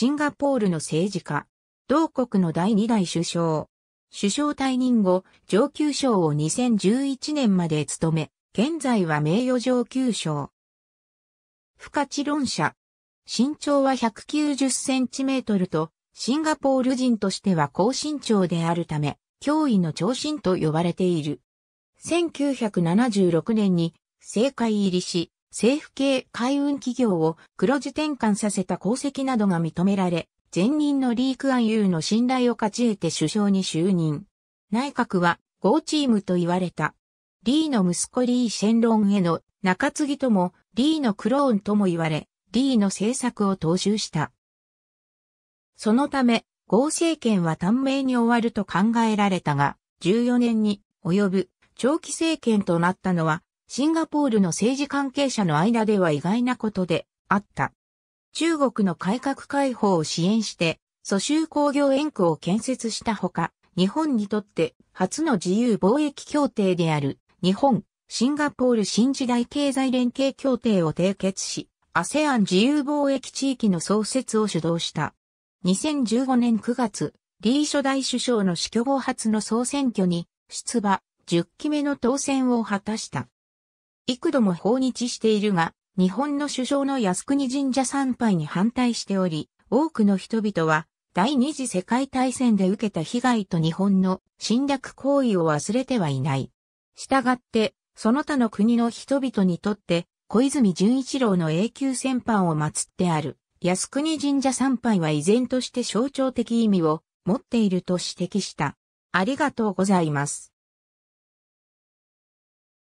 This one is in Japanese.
シンガポールの政治家、同国の第2代首相。首相退任後、上級賞を2011年まで務め、現在は名誉上級賞。不可知論者。身長は190センチメートルと、シンガポール人としては高身長であるため、脅威の長身と呼ばれている。1976年に政界入りし、政府系海運企業を黒字転換させた功績などが認められ、前任のリークアンユーの信頼を勝ち得て首相に就任。内閣はゴーチームと言われた。リーの息子リー・シェンロンへの中継ぎともリーのクローンとも言われ、リーの政策を踏襲した。そのため、ゴー政権は短命に終わると考えられたが、14年に及ぶ長期政権となったのはシンガポールの政治関係者の間では意外なことであった。中国の改革開放を支援して、蘇州工業園区を建設したほか、日本にとって初の自由貿易協定である日本、シンガポール新時代経済連携協定を締結し、ASEAN 自由貿易地域の創設を主導した。2015年9月、李初代首相の死去後初の総選挙に出馬、10期目の当選を果たした。幾度も訪日しているが、日本の首相の靖国神社参拝に反対しており、多くの人々は第二次世界大戦で受けた被害と日本の侵略行為を忘れてはいない。したがって、その他の国の人々にとって、小泉純一郎の永久戦犯を祀ってある、靖国神社参拝は依然として象徴的意味を持っていると指摘した。ありがとうございます。